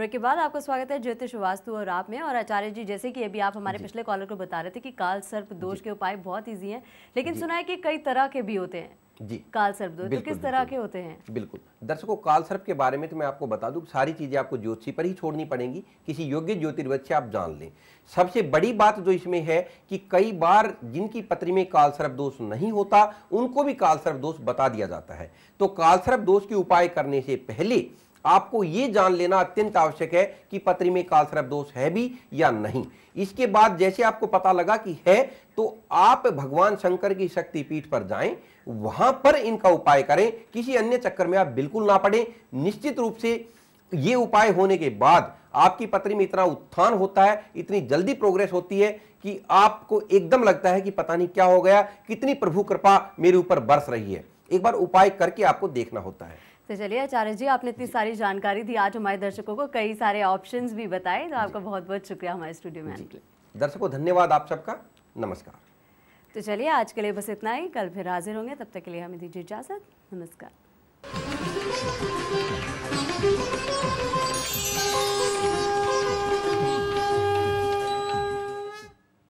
break के बाद आपका स्वागत है ज्योतिष वास्तु और आप में और आचार्य जी जैसे कि अभी आप हमारे पिछले कॉलर को बता रहे थे कि काल सर्प दोष के उपाय बहुत ईजी हैं लेकिन सुना है कि कई तरह के भी होते हैं जी काल सर्प दोष तो किस तरह के होते हैं बिल्कुल दर्शकों काल सर्प के बारे में तो मैं आपको बता दूं सारी चीज़ें आपको ज्योतिषी पर ही छोड़नी पड़ेंगी किसी योग्य ज्योतिर्वद से आप जान लें सबसे बड़ी बात जो इसमें है कि कई बार जिनकी पत्री में काल सर्प दोष नहीं होता उनको भी काल सर्प दोष बता दिया जाता है तो काल सर्प दोष के उपाय करने से पहले आपको यह जान लेना अत्यंत आवश्यक है कि पत्री में कालसर्प दोष है भी या नहीं इसके बाद जैसे आपको पता लगा कि है तो आप भगवान शंकर की शक्ति पीठ पर जाएं वहां पर इनका उपाय करें किसी अन्य चक्कर में आप बिल्कुल ना पड़े निश्चित रूप से ये उपाय होने के बाद आपकी पत्री में इतना उत्थान होता है इतनी जल्दी प्रोग्रेस होती है कि आपको एकदम लगता है कि पता नहीं क्या हो गया कितनी प्रभु कृपा मेरे ऊपर बरस रही है एक बार उपाय करके आपको देखना होता है तो चलिए आचार्य जी आपने इतनी सारी जानकारी दी आज हमारे दर्शकों को कई सारे ऑप्शन भी बताए तो आपका बहुत बहुत शुक्रिया हमारे स्टूडियो में दर्शकों धन्यवाद आप सबका नमस्कार तो चलिए आज के लिए बस इतना ही कल फिर हाजिर होंगे तब तक के लिए हमें दीजिए इजाज़त नमस्कार